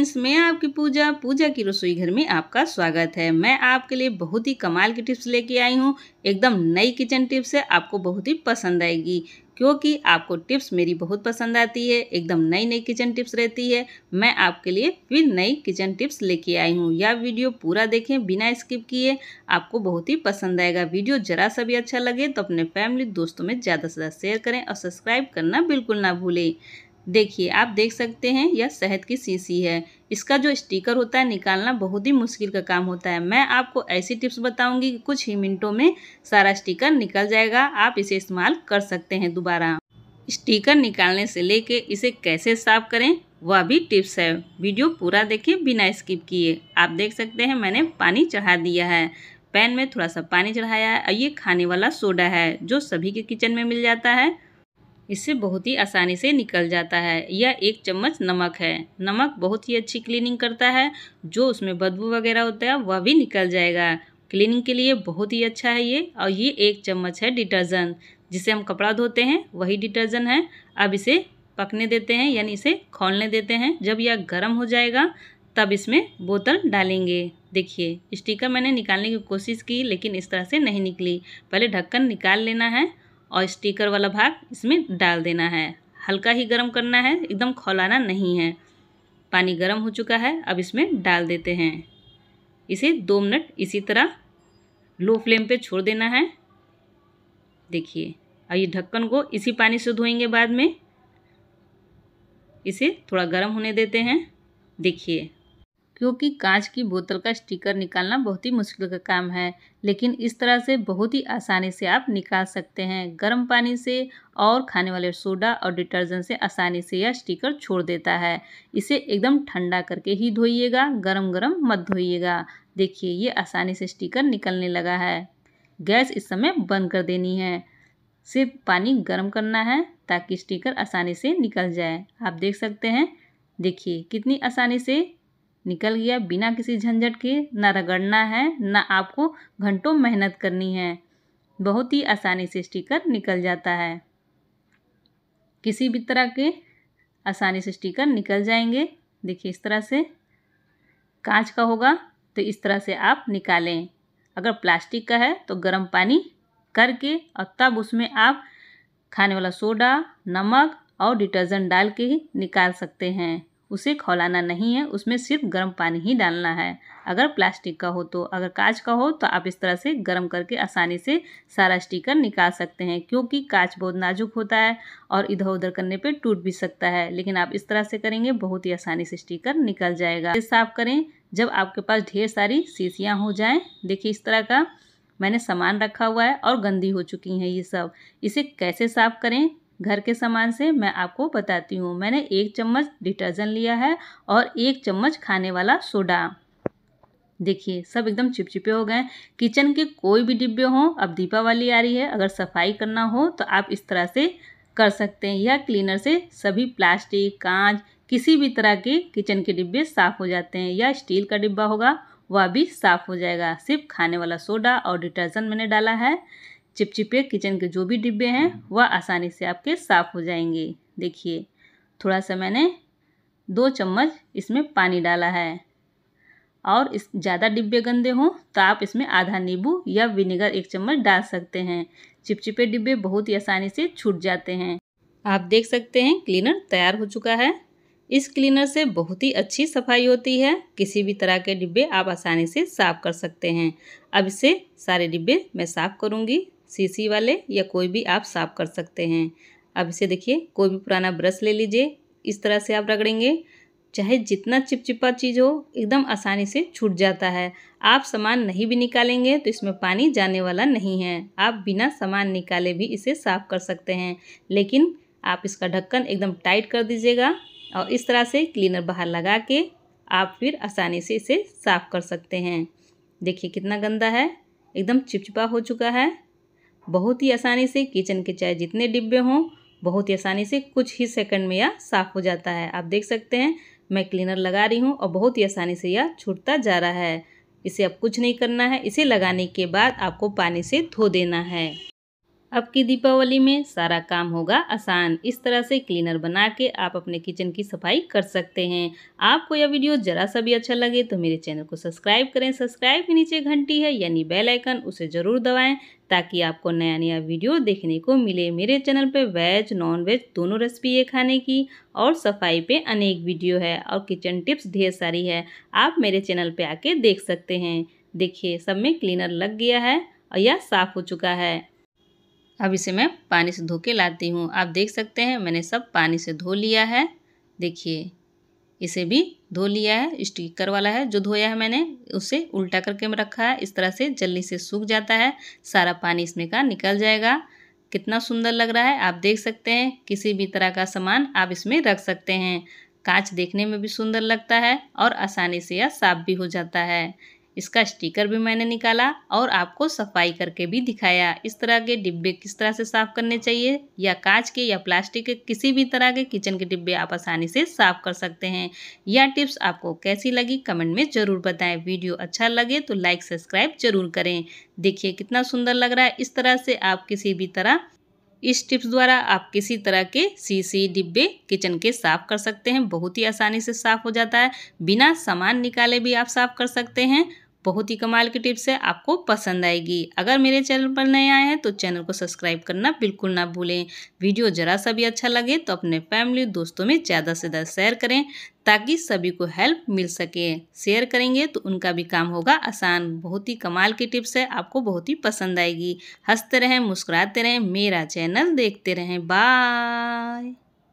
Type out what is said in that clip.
friends मैं आपकी पूजा पूजा की रसोई घर में आपका स्वागत है मैं आपके लिए बहुत ही कमाल की टिप्स लेके आई हूँ एकदम नई किचन टिप्स है आपको बहुत ही पसंद आएगी क्योंकि आपको टिप्स मेरी बहुत पसंद आती है एकदम नई नई किचन टिप्स रहती है मैं आपके लिए फिर नई किचन टिप्स लेके आई हूँ यह वीडियो पूरा देखें बिना स्किप किए आपको बहुत ही पसंद आएगा वीडियो जरा सा भी अच्छा लगे तो अपने फैमिली दोस्तों में ज़्यादा से ज़्यादा शेयर करें और सब्सक्राइब करना बिल्कुल ना भूलें देखिए आप देख सकते हैं यह शहद की सीसी है इसका जो स्टिकर होता है निकालना बहुत ही मुश्किल का काम होता है मैं आपको ऐसी टिप्स बताऊंगी कि कुछ ही मिनटों में सारा स्टिकर निकल जाएगा आप इसे इस्तेमाल कर सकते हैं दोबारा स्टिकर निकालने से लेके इसे कैसे साफ करें वह भी टिप्स है वीडियो पूरा देखें बिना स्किप किए आप देख सकते हैं मैंने पानी चढ़ा दिया है पैन में थोड़ा सा पानी चढ़ाया है और ये खाने वाला सोडा है जो सभी के किचन में मिल जाता है इससे बहुत ही आसानी से निकल जाता है यह एक चम्मच नमक है नमक बहुत ही अच्छी क्लीनिंग करता है जो उसमें बदबू वगैरह होता है वह भी निकल जाएगा क्लीनिंग के लिए बहुत ही अच्छा है ये और ये एक चम्मच है डिटर्जेंट जिसे हम कपड़ा धोते हैं वही डिटर्जेंट है अब इसे पकने देते हैं यानी इसे खोलने देते हैं जब यह गर्म हो जाएगा तब इसमें बोतल डालेंगे देखिए स्टिकर मैंने निकालने की कोशिश की लेकिन इस तरह से नहीं निकली पहले ढक्कन निकाल लेना है और स्टीकर वाला भाग इसमें डाल देना है हल्का ही गर्म करना है एकदम खौलाना नहीं है पानी गर्म हो चुका है अब इसमें डाल देते हैं इसे दो मिनट इसी तरह लो फ्लेम पे छोड़ देना है देखिए अब ये ढक्कन को इसी पानी से धोएंगे बाद में इसे थोड़ा गर्म होने देते हैं देखिए क्योंकि कांच की बोतल का स्टिकर निकालना बहुत ही मुश्किल का काम है लेकिन इस तरह से बहुत ही आसानी से आप निकाल सकते हैं गर्म पानी से और खाने वाले सोडा और डिटर्जेंट से आसानी से यह स्टिकर छोड़ देता है इसे एकदम ठंडा करके ही धोइएगा गर्म गरम मत धोइएगा देखिए ये आसानी से स्टिकर निकलने लगा है गैस इस समय बंद कर देनी है सिर्फ पानी गर्म करना है ताकि स्टिकर आसानी से निकल जाए आप देख सकते हैं देखिए कितनी आसानी से निकल गया बिना किसी झंझट के ना रगड़ना है ना आपको घंटों मेहनत करनी है बहुत ही आसानी से स्टिकर निकल जाता है किसी भी तरह के आसानी से स्टिकर निकल जाएंगे देखिए इस तरह से कांच का होगा तो इस तरह से आप निकालें अगर प्लास्टिक का है तो गर्म पानी करके और तब उसमें आप खाने वाला सोडा नमक और डिटर्जेंट डाल के ही निकाल सकते हैं उसे खौलाना नहीं है उसमें सिर्फ गर्म पानी ही डालना है अगर प्लास्टिक का हो तो अगर कांच का हो तो आप इस तरह से गर्म करके आसानी से सारा स्टिकर निकाल सकते हैं क्योंकि कांच बहुत नाजुक होता है और इधर उधर करने पे टूट भी सकता है लेकिन आप इस तरह से करेंगे बहुत ही आसानी से स्टिकर निकल जाएगा साफ करें जब आपके पास ढेर सारी शीशियाँ हो जाएँ देखिए इस तरह का मैंने सामान रखा हुआ है और गंदी हो चुकी हैं ये सब इसे कैसे साफ़ करें घर के सामान से मैं आपको बताती हूँ मैंने एक चम्मच डिटर्जेंट लिया है और एक चम्मच खाने वाला सोडा देखिए सब एकदम चिपचिपे हो गए किचन के कोई भी डिब्बे हों अब दीपावली आ रही है अगर सफाई करना हो तो आप इस तरह से कर सकते हैं यह क्लीनर से सभी प्लास्टिक कांच किसी भी तरह के किचन के डिब्बे साफ हो जाते हैं या स्टील का डिब्बा होगा वह भी साफ हो जाएगा सिर्फ खाने वाला सोडा और डिटर्जेंट मैंने डाला है चिपचिपे किचन के जो भी डिब्बे हैं वह आसानी से आपके साफ़ हो जाएंगे देखिए थोड़ा सा मैंने दो चम्मच इसमें पानी डाला है और इस ज़्यादा डिब्बे गंदे हों तो आप इसमें आधा नींबू या विनेगर एक चम्मच डाल सकते हैं चिपचिपे डिब्बे बहुत ही आसानी से छूट जाते हैं आप देख सकते हैं क्लीनर तैयार हो चुका है इस क्लीनर से बहुत ही अच्छी सफाई होती है किसी भी तरह के डिब्बे आप आसानी से साफ़ कर सकते हैं अब इसे सारे डिब्बे मैं साफ़ करूँगी सीसी वाले या कोई भी आप साफ़ कर सकते हैं अब इसे देखिए कोई भी पुराना ब्रश ले लीजिए इस तरह से आप रगड़ेंगे चाहे जितना चिपचिपा चीज़ हो एकदम आसानी से छूट जाता है आप सामान नहीं भी निकालेंगे तो इसमें पानी जाने वाला नहीं है आप बिना सामान निकाले भी इसे साफ़ कर सकते हैं लेकिन आप इसका ढक्कन एकदम टाइट कर दीजिएगा और इस तरह से क्लीनर बाहर लगा के आप फिर आसानी से इसे साफ़ कर सकते हैं देखिए कितना गंदा है एकदम चिपचिपा हो चुका है बहुत ही आसानी से किचन के चाहे जितने डिब्बे हों बहुत ही आसानी से कुछ ही सेकंड में यह साफ़ हो जाता है आप देख सकते हैं मैं क्लीनर लगा रही हूँ और बहुत ही आसानी से यह छूटता जा रहा है इसे अब कुछ नहीं करना है इसे लगाने के बाद आपको पानी से धो देना है अब की दीपावली में सारा काम होगा आसान इस तरह से क्लीनर बना के आप अपने किचन की सफाई कर सकते हैं आपको यह वीडियो ज़रा सा भी अच्छा लगे तो मेरे चैनल को सब्सक्राइब करें सब्सक्राइब के नीचे घंटी है यानी बेल आइकन उसे ज़रूर दबाएं ताकि आपको नया नया वीडियो देखने को मिले मेरे चैनल पे वेज नॉन वेज दोनों रेसिपी है खाने की और सफाई पे अनेक वीडियो है और किचन टिप्स ढेर सारी है आप मेरे चैनल पर आके देख सकते हैं देखिए सब में क्लीनर लग गया है और यह साफ़ हो चुका है अब इसे मैं पानी से धो के लाती हूँ आप देख सकते हैं मैंने सब पानी से धो लिया है देखिए इसे भी धो लिया है स्टिकर वाला है जो धोया है मैंने उसे उल्टा करके में रखा है इस तरह से जल्दी से सूख जाता है सारा पानी इसमें का निकल जाएगा कितना सुंदर लग रहा है आप देख सकते हैं किसी भी तरह का सामान आप इसमें रख सकते हैं कांच देखने में भी सुंदर लगता है और आसानी से यह साफ भी हो जाता है इसका स्टिकर भी मैंने निकाला और आपको सफाई करके भी दिखाया इस तरह के डिब्बे किस तरह से साफ़ करने चाहिए या कांच के या प्लास्टिक के किसी भी तरह के किचन के डिब्बे आप आसानी से साफ़ कर सकते हैं यह टिप्स आपको कैसी लगी कमेंट में ज़रूर बताएं वीडियो अच्छा लगे तो लाइक सब्सक्राइब ज़रूर करें देखिए कितना सुंदर लग रहा है इस तरह से आप किसी भी तरह इस टिप्स द्वारा आप किसी तरह के सीसी डिब्बे किचन के साफ़ कर सकते हैं बहुत ही आसानी से साफ़ हो जाता है बिना सामान निकाले भी आप साफ़ कर सकते हैं बहुत ही कमाल की टिप्स है आपको पसंद आएगी अगर मेरे चैनल पर नए आए हैं तो चैनल को सब्सक्राइब करना बिल्कुल ना भूलें वीडियो ज़रा सा भी अच्छा लगे तो अपने फैमिली दोस्तों में ज़्यादा से ज़्यादा शेयर करें ताकि सभी को हेल्प मिल सके शेयर करेंगे तो उनका भी काम होगा आसान बहुत ही कमाल की टिप्स है आपको बहुत ही पसंद आएगी हंसते रहें मुस्कुराते रहें मेरा चैनल देखते रहें बाय